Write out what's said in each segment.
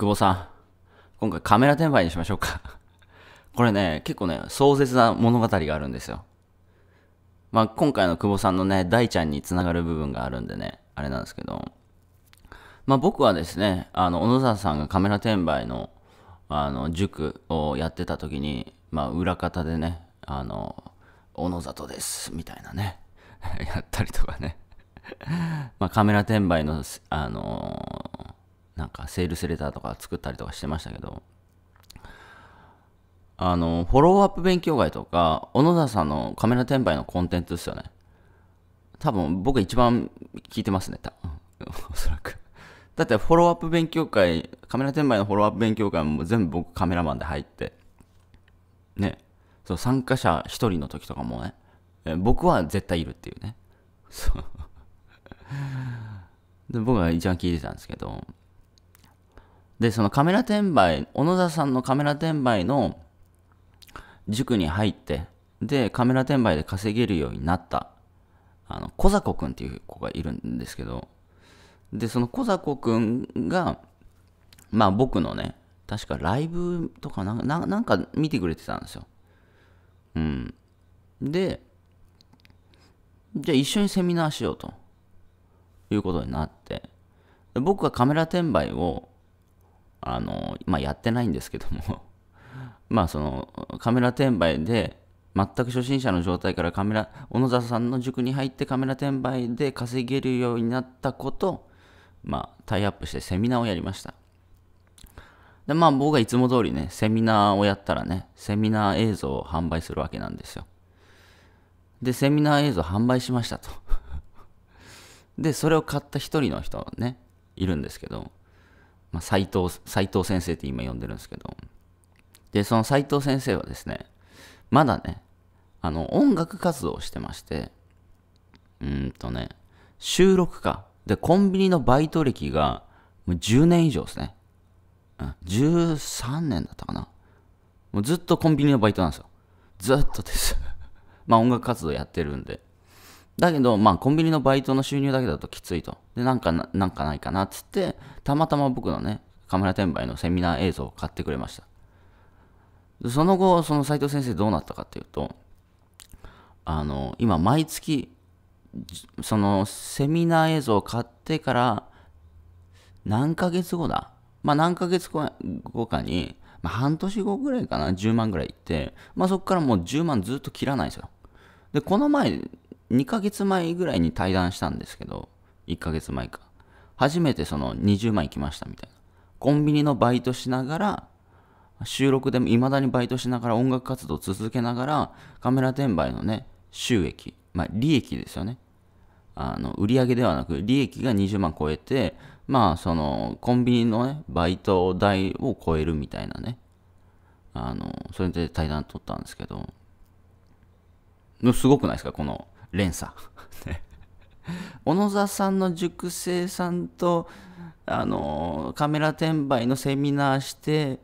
久保さん、今回カメラ転売にしましょうか これね、結構ね、壮絶な物語があるんですよ。まあ、今回の久保さんのね、大ちゃんにつながる部分があるんでね、あれなんですけど、まあ、僕はですね、あの、小野沢さんがカメラ転売の、あの、塾をやってた時に、まあ、裏方でね、あの、小野里です、みたいなね、やったりとかね まあ、カメラ転売の、あのーなんかセールスレターとか作ったりとかしてましたけど、あの、フォローアップ勉強会とか、小野田さんのカメラ転売のコンテンツですよね。多分僕一番聞いてますね、た おそらく。だってフォローアップ勉強会、カメラ転売のフォローアップ勉強会も全部僕カメラマンで入って、ね、そう参加者1人の時とかもね、僕は絶対いるっていうね。そう。で僕が一番聞いてたんですけど、で、そのカメラ転売、小野田さんのカメラ転売の塾に入って、で、カメラ転売で稼げるようになった、あの、小雑くんっていう子がいるんですけど、で、その小雑くんが、まあ僕のね、確かライブとかなんか見てくれてたんですよ。うん。で、じゃあ一緒にセミナーしようということになって、僕はカメラ転売をあの、まあ、やってないんですけども まあそのカメラ転売で全く初心者の状態からカメラ小野沢さんの塾に入ってカメラ転売で稼げるようになったこと、まあ、タイアップしてセミナーをやりましたでまあ僕はいつも通りねセミナーをやったらねセミナー映像を販売するわけなんですよでセミナー映像販売しましたと でそれを買った一人の人ねいるんですけどまあ、斉藤、斉藤先生って今呼んでるんですけど、で、その斉藤先生はですね、まだね、あの、音楽活動をしてまして、うんとね、収録か。で、コンビニのバイト歴が、もう10年以上ですね。うん、13年だったかな。もうずっとコンビニのバイトなんですよ。ずっとです まあ音楽活動やってるんで。だけど、まあ、コンビニのバイトの収入だけだときついと。で、なんかな、なんかないかなっつって、たまたま僕のね、カメラ転売のセミナー映像を買ってくれました。その後、その斉藤先生どうなったかっていうと、あの、今、毎月、そのセミナー映像を買ってから、何ヶ月後だまあ、何ヶ月後かに、まあ、半年後ぐらいかな、10万ぐらいいって、まあ、そこからもう10万ずっと切らないですよ。で、この前、2ヶ月前ぐらいに対談したんですけど、1ヶ月前か。初めてその20万行きましたみたいな。コンビニのバイトしながら、収録でも未だにバイトしながら音楽活動を続けながら、カメラ転売のね、収益、まあ利益ですよね。あの、売上ではなく利益が20万超えて、まあそのコンビニのね、バイト代を超えるみたいなね。あの、それで対談取ったんですけど、すごくないですかこの連鎖 小野沢さんの塾生さんとあのカメラ転売のセミナーして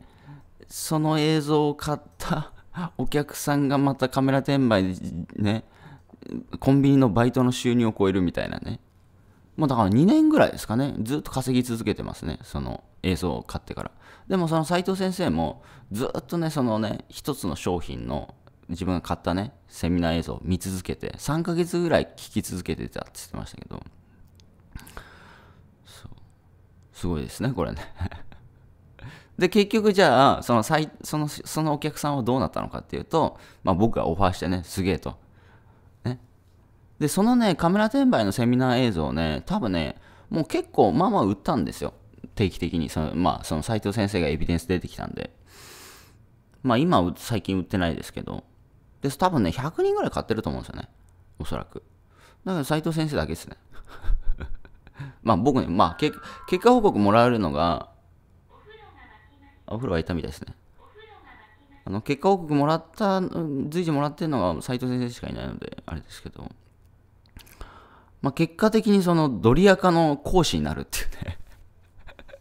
その映像を買った お客さんがまたカメラ転売でねコンビニのバイトの収入を超えるみたいなねもうだから2年ぐらいですかねずっと稼ぎ続けてますねその映像を買ってからでもその斉藤先生もずっとねそのね一つの商品の自分が買ったね、セミナー映像を見続けて、3ヶ月ぐらい聞き続けてたって言ってましたけど、そう。すごいですね、これね で、結局じゃあ、そのそのそのお客さんはどうなったのかっていうと、まあ、僕がオファーしてね、すげえと。ね。で、そのね、カメラ転売のセミナー映像をね、多分ね、もう結構まあまあ売ったんですよ。定期的に。その、まあ、その斎藤先生がエビデンス出てきたんで。まあ今、最近売ってないですけど。です。多分ね、100人ぐらい買ってると思うんですよね。おそらく。だから斎藤先生だけですね。まあ僕ね、まあ結果報告もらえるのが、お風呂がいたみたいですね。あの結果報告もらった、随時もらってるのが斎藤先生しかいないので、あれですけど、まあ、結果的にそのドリアカの講師になるっていうね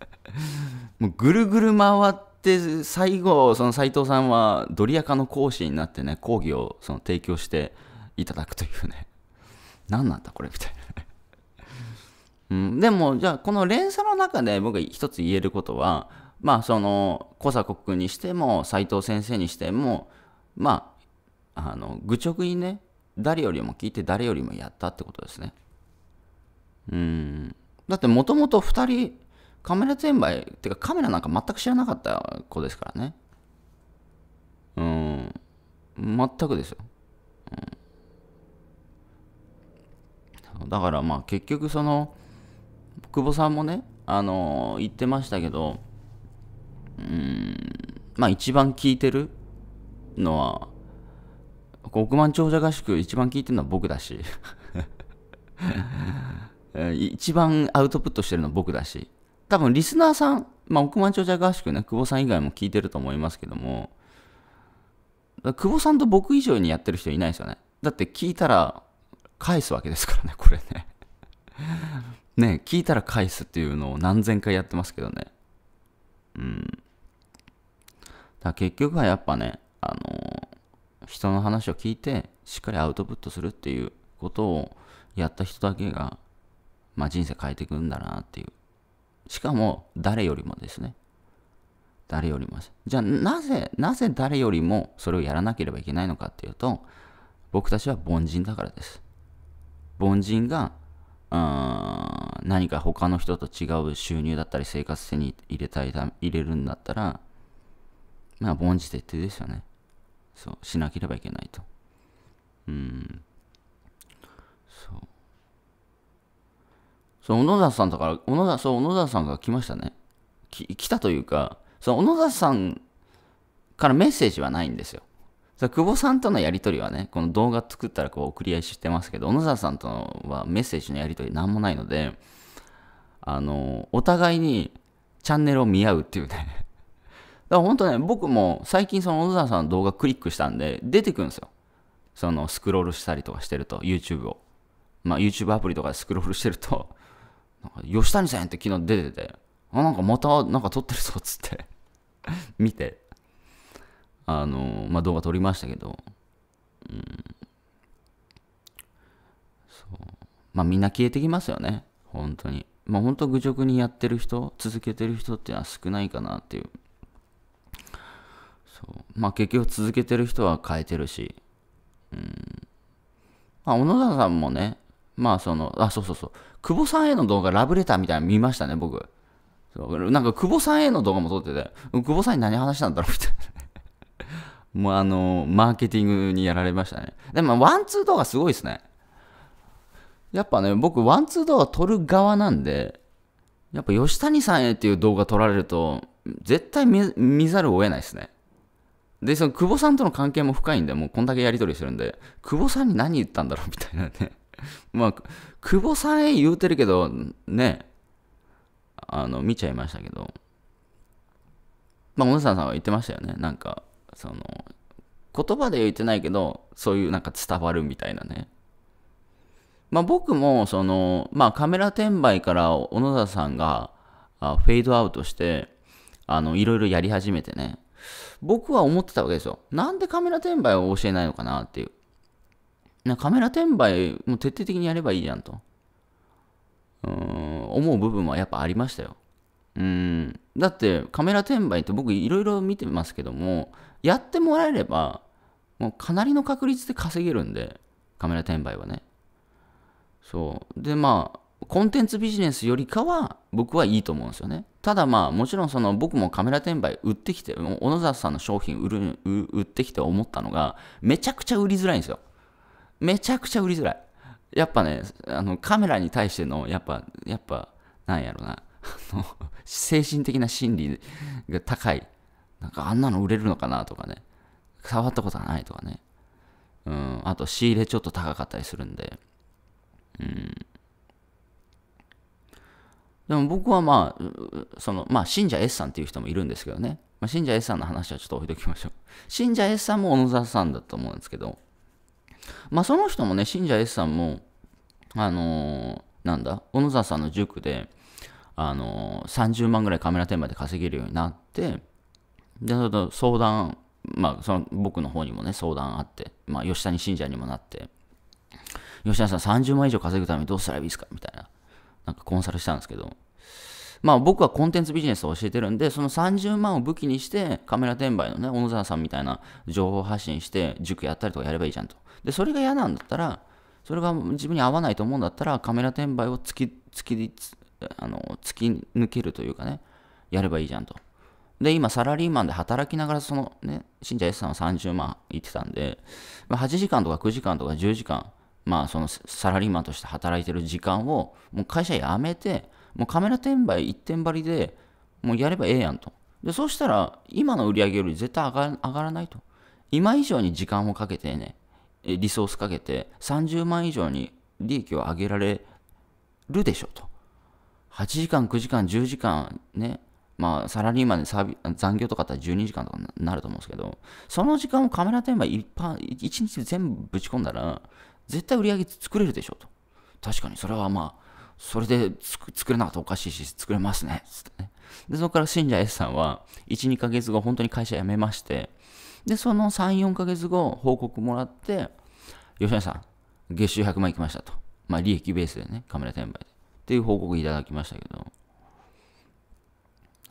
もうぐるぐる回っで最後その斎藤さんはドリアカの講師になってね講義をその提供していただくというね 何なんだこれみたいな、ね うん、でもじゃあこの連鎖の中で僕が一つ言えることはまあその小坂君にしても斎藤先生にしてもまああの愚直にね誰よりも聞いて誰よりもやったってことですねうんだってもともと2人カメラ転売、ってかカメラなんか全く知らなかった子ですからね。うん。全くですよ。うん、だからまあ結局その、久保さんもね、あのー、言ってましたけど、うん、まあ一番聞いてるのは、億万長者合宿一番聞いてるのは僕だし 一番アウトプットしてるのは僕だし、多分リスナーさん、まあ、億万長者合宿ね、久保さん以外も聞いてると思いますけども、久保さんと僕以上にやってる人いないですよね。だって聞いたら返すわけですからね、これね。ね、聞いたら返すっていうのを何千回やってますけどね。うん。だ結局はやっぱね、あのー、人の話を聞いて、しっかりアウトプットするっていうことをやった人だけが、まあ、人生変えていくんだなっていうしかも誰よりもですね。誰よりも。じゃあなぜ、なぜ誰よりもそれをやらなければいけないのかっていうと、僕たちは凡人だからです。凡人が、何か他の人と違う収入だったり生活手に入れたい入れるんだったら、まあ凡事徹底ですよね。そう、しなければいけないと。うん。そう。その小野田さんだから、小野田、そう、小野田さんが来ましたね。来たというか、その小野田さんからメッセージはないんですよ。そ久保さんとのやり取りはね、この動画作ったらこう送り合いしてますけど、小野田さんとはメッセージのやり取りなんもないので、あの、お互いにチャンネルを見合うっていうね。だから本当ね、僕も最近その小野田さんの動画クリックしたんで、出てくるんですよ。そのスクロールしたりとかしてると、YouTube を。まあ YouTube アプリとかでスクロールしてると、吉谷さんって昨日出てて、あ、なんかまたなんか撮ってるぞっつって 見て、あの、まあ、動画撮りましたけど、うん。そう。まあ、みんな消えてきますよね。本当に。まあ、本当愚直にやってる人、続けてる人っていうのは少ないかなっていう。そう。まあ、結局続けてる人は変えてるし、うん。まあ、小野田さんもね、まあその、あ、そうそうそう、久保さんへの動画、ラブレターみたいなの見ましたね、僕。そうなんか久保さんへの動画も撮ってて、久保さんに何話したんだろうみたいな、ね。もうあのマーケティングにやられましたね。でも、ワンツー動画すごいですね。やっぱね、僕、ワンツー動画撮る側なんで、やっぱ吉谷さんへっていう動画撮られると、絶対見ざるを得ないですね。で、その久保さんとの関係も深いんで、もうこんだけやり取りしてるんで、久保さんに何言ったんだろうみたいなね。まあ、久保さんへ言うてるけど、ね、あの、見ちゃいましたけど、まあ、小野さんは言ってましたよね。なんか、その、言葉で言ってないけど、そういうなんか伝わるみたいなね。まあ、僕も、その、まあ、カメラ転売から小野田さんがフェードアウトして、あの、いろいろやり始めてね、僕は思ってたわけですよ。なんでカメラ転売を教えないのかなっていう。なカメラ転売も徹底的にやればいいじゃんと、うん、思う部分はやっぱありましたよ。うん、だってカメラ転売って僕いろいろ見てますけども、やってもらえれば、もうかなりの確率で稼げるんで、カメラ転売はね。そう。で、まあ、コンテンツビジネスよりかは僕はいいと思うんですよね。ただまあ、もちろんその僕もカメラ転売売ってきて、小野沢さんの商品売る売ってきて思ったのが、めちゃくちゃ売りづらいんですよ。めちゃくちゃ売りづらい。やっぱね、あの、カメラに対しての、やっぱ、やっぱ、なんやろな、あの、精神的な心理が高い。なんかあんなの売れるのかなとかね。触ったことはないとかね。うん、あと仕入れちょっと高かったりするんで。うん。でも僕はまあ、その、まあ、信者 S さんっていう人もいるんですけどね。まあ、信者 S さんの話はちょっと置いときましょう。信者 S さんも小野沢さんだと思うんですけど、まあ、その人もね、信者 S さんも、あのー、なんだ、小野沢さんの塾で、あのー、30万ぐらいカメラテーマで稼げるようになって、で、その相談、まあ、その僕の方にもね、相談あって、まあ、吉谷信者にもなって、吉谷さん30万以上稼ぐためにどうすればいいですかみたいな、なんかコンサルしたんですけど、まあ僕はコンテンツビジネスを教えてるんで、その30万を武器にして、カメラ転売のね、小野沢さんみたいな情報発信して、塾やったりとかやればいいじゃんと。で、それが嫌なんだったら、それが自分に合わないと思うんだったら、カメラ転売を突き、突き、あの、突き抜けるというかね、やればいいじゃんと。で、今、サラリーマンで働きながら、そのね、信者 S さんは30万いってたんで、ま8時間とか9時間とか10時間、まあ、そのサラリーマンとして働いてる時間を、もう会社辞めて、もうカメラ転売一点張りで、もうやればええやんと。で、そうしたら、今の売り上げより絶対上が上がらないと。今以上に時間をかけてね、リソースかけて、30万以上に利益を上げられるでしょと。8時間、9時間、10時間ね、まあ、サラリーマンでサービ残業とかだったら12時間とかになると思うんですけど、その時間をカメラ転売一般、1日全部ぶち込んだら、絶対売り上げ作れるでしょと。確かにそれはまあ、それで作れなかったらおかしいし、作れますね。つってね。で、そこから信者 S さんは、1、2ヶ月後、本当に会社辞めまして、で、その3、4ヶ月後、報告もらって、吉野さん、月収100万いきましたと。まあ、利益ベースでね、カメラ転売で。っていう報告いただきましたけど、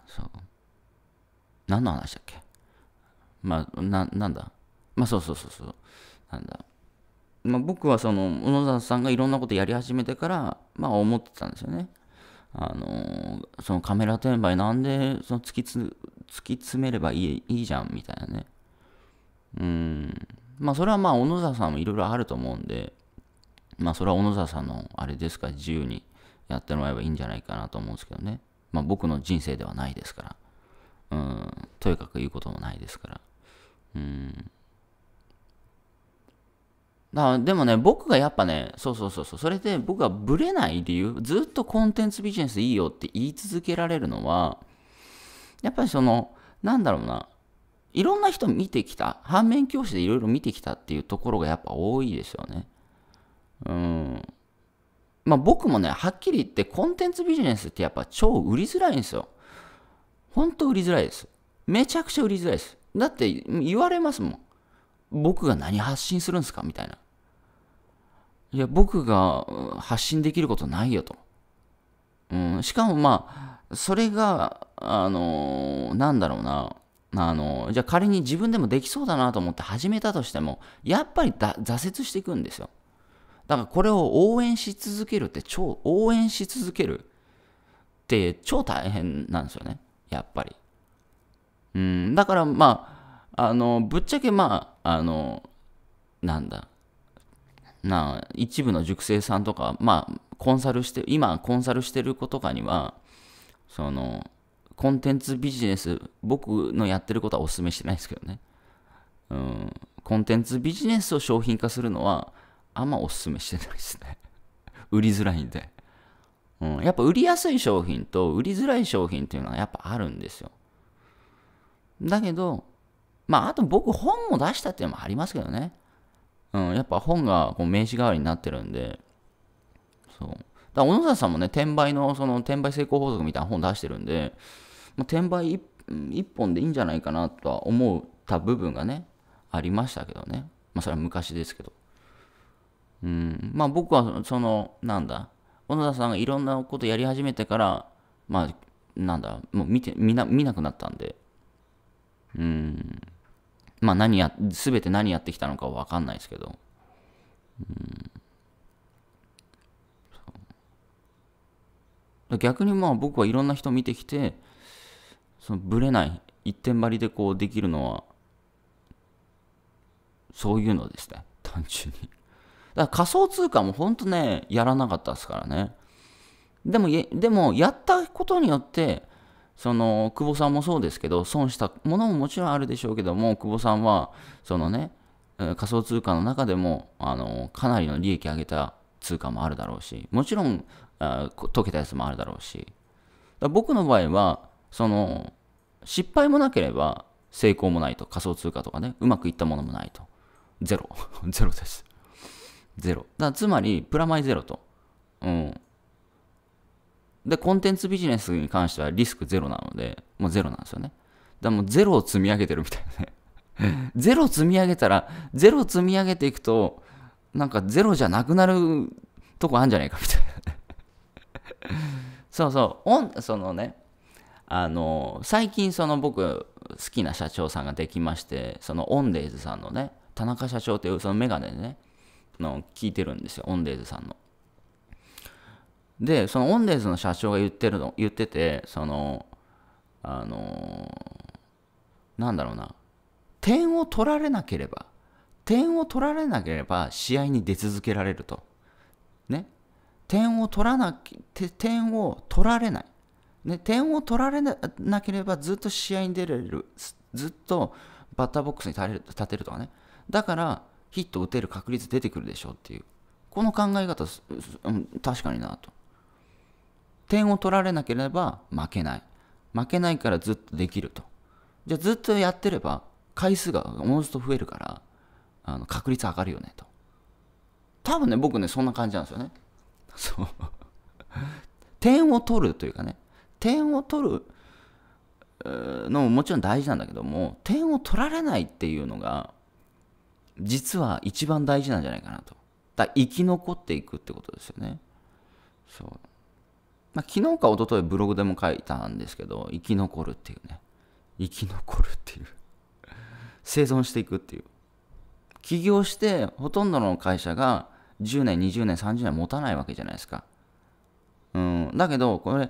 そう。何の話だっけまあ、な、なんだまあ、そうそうそうそう。なんだ。まあ、僕はその小野田さんがいろんなことやり始めてから、まあ、思ってたんですよね。あのそのカメラ転売なんでその突きつ突き詰めればいいいいじゃんみたいなね。うんまあそれはまあ小野田さんもいろいろあると思うんで、まあそれは小野田さんのあれですか自由にやってもらえばいいんじゃないかなと思うんですけどね。まあ僕の人生ではないですから。うん、とにかく言うこともないですから。うんだでもね、僕がやっぱね、そうそうそうそう、それで僕がブレない理由、ずっとコンテンツビジネスいいよって言い続けられるのは、やっぱりその、なんだろうな、いろんな人見てきた、反面教師でいろいろ見てきたっていうところがやっぱ多いですよね。うん。まあ僕もね、はっきり言ってコンテンツビジネスってやっぱ超売りづらいんですよ。ほんと売りづらいです。めちゃくちゃ売りづらいです。だって言われますもん。僕が何発信するんですかみたいな。いや、僕が発信できることないよと。うん、しかもまあ、それが、あのー、なんだろうな、あのー、じゃあ仮に自分でもできそうだなと思って始めたとしても、やっぱり挫折していくんですよ。だからこれを応援し続けるって超、応援し続けるって超大変なんですよね。やっぱり。うん、だからまあ、あの、ぶっちゃけまあ、あの、なんだ、な一部の塾生さんとか、まあ、コンサルして、今コンサルしてる子とかには、その、コンテンツビジネス、僕のやってることはお勧めしてないですけどね。うん、コンテンツビジネスを商品化するのは、あんまお勧めしてないですね。売りづらいんで。うん、やっぱ売りやすい商品と売りづらい商品っていうのはやっぱあるんですよ。だけど、まあ、あと僕本も出したっていうのもありますけどね。うん、やっぱ本がこう名刺代わりになってるんで、そう。だ小野田さんもね、転売の、その転売成功法則みたいな本出してるんで、まあ、転売一本でいいんじゃないかなとは思った部分がね、ありましたけどね。まあそれは昔ですけど。うん、まあ僕はその、なんだ、小野田さんがいろんなことやり始めてから、まあ、なんだ、もう見て、見な見なくなったんで、うん。まあ何や、すべて何やってきたのかわかんないですけど。うん、逆にまあ僕はいろんな人見てきて、そのブレない、一点張りでこうできるのは、そういうのですね。単純に。だから仮想通貨も本当ね、やらなかったですからね。でも、でもやったことによって、その久保さんもそうですけど損したものももちろんあるでしょうけども久保さんはそのね仮想通貨の中でもあのかなりの利益上げた通貨もあるだろうしもちろんあ溶けたやつもあるだろうし僕の場合はその失敗もなければ成功もないと仮想通貨とかねうまくいったものもないとゼロ ゼロですゼロだつまりプラマイゼロと、うん、で、コンテンツビジネスに関してはリスクゼロなので、もうゼロなんですよね。だからもうゼロを積み上げてるみたいなね。ゼロ積み上げたら、ゼロ積み上げていくと、なんかゼロじゃなくなるとこあんじゃないかみたいな、そうそう、オン、そのね、あの、最近その僕、好きな社長さんができまして、そのオンデイズさんのね、田中社長ていうそのメガネでね、の聞いてるんですよ、オンデイズさんの。でそのオンデーズの社長が言ってるの言っててそのあのなんだろうな点を取られなければ点を取られなければ試合に出続けられるとね点を取らな点を取られない、ね、点を取られなければずっと試合に出れるずっとバッターボックスに立てる立てるとかねだからヒット打てる確率出てくるでしょうっていうこの考え方、うん、確かになと点を取られなければ負けない。負けないからずっとできると。じゃあずっとやってれば回数がものずと増えるからあの確率上がるよねと。多分ね、僕ね、そんな感じなんですよね。そう。点を取るというかね、点を取るのももちろん大事なんだけども、点を取られないっていうのが、実は一番大事なんじゃないかなと。だ生き残っていくってことですよね。そう。まあ、昨日か一昨日ブログでも書いたんですけど、生き残るっていうね。生き残るっていう。生存していくっていう。起業して、ほとんどの会社が10年、20年、30年持たないわけじゃないですか。うん。だけど、これ、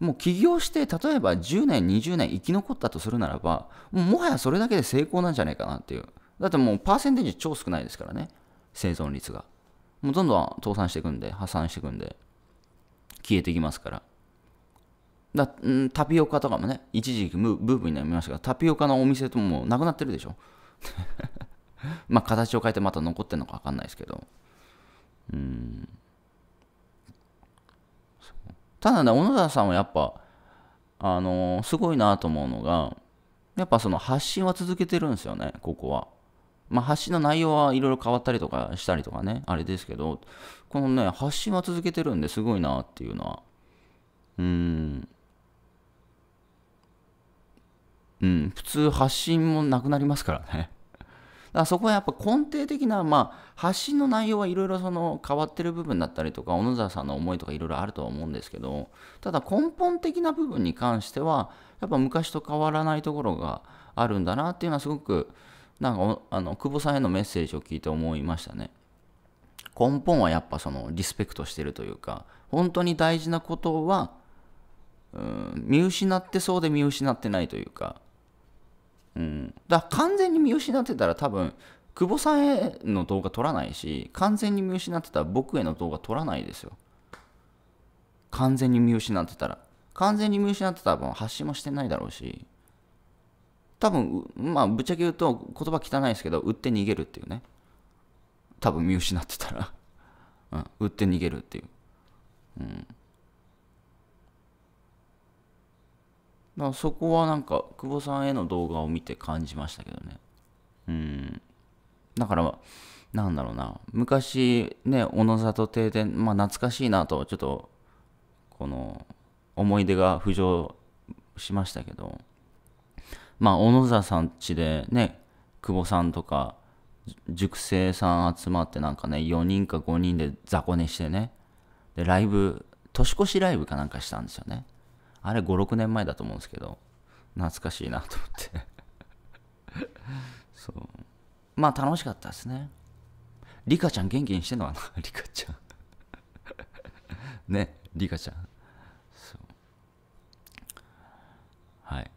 もう起業して、例えば10年、20年生き残ったとするならば、もはやそれだけで成功なんじゃないかなっていう。だってもうパーセンテージ超少ないですからね。生存率が。もうどんどん倒産していくんで、破産していくんで。消えてきますから。だタピオカとかもね、一時期ブームになりましたが、タピオカのお店ともうなくなってるでしょ。まあ、形を変えてまた残ってるのか分かんないですけど。うん。ただね、小野田さんはやっぱ、あのー、すごいなと思うのが、やっぱその発信は続けてるんですよね、ここは。まあ、発信の内容はいろいろ変わったりとかしたりとかね、あれですけど、このね、発信は続けてるんですごいなっていうのは、うん、うん、普通発信もなくなりますからね。だからそこはやっぱ根底的な、まあ、発信の内容はいろいろその変わってる部分だったりとか、小野沢さんの思いとかいろいろあるとは思うんですけど、ただ根本的な部分に関しては、やっぱ昔と変わらないところがあるんだなっていうのはすごく、なんかあの久保さんへのメッセージを聞いて思いましたね根本はやっぱそのリスペクトしてるというか本当に大事なことはうん見失ってそうで見失ってないというか、うん、だから完全に見失ってたら多分久保さんへの動画撮らないし完全に見失ってたら僕への動画撮らないですよ完全に見失ってたら完全に見失ってたら発信もしてないだろうし多分まあぶっちゃけ言うと言葉汚いですけど売って逃げるっていうね多分見失ってたらうん、売って逃げるっていう、うん、だからそこはなんか久保さんへの動画を見て感じましたけどねうんだからなんだろうな昔ね小野里停電まあ懐かしいなとちょっとこの思い出が浮上しましたけどまあ、小野沢さんちでね、久保さんとか、塾生さん集まってなんかね、4人か5人で雑魚寝してね、で、ライブ、年越しライブかなんかしたんですよね。あれ5、6年前だと思うんですけど、懐かしいなと思って そう。まあ楽しかったですね。リカちゃん元気にしてんのかな リカちゃん ね、リカちゃん。そう。はい。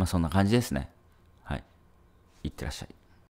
まあ、そんな感じですね。はい。いってらっしゃい。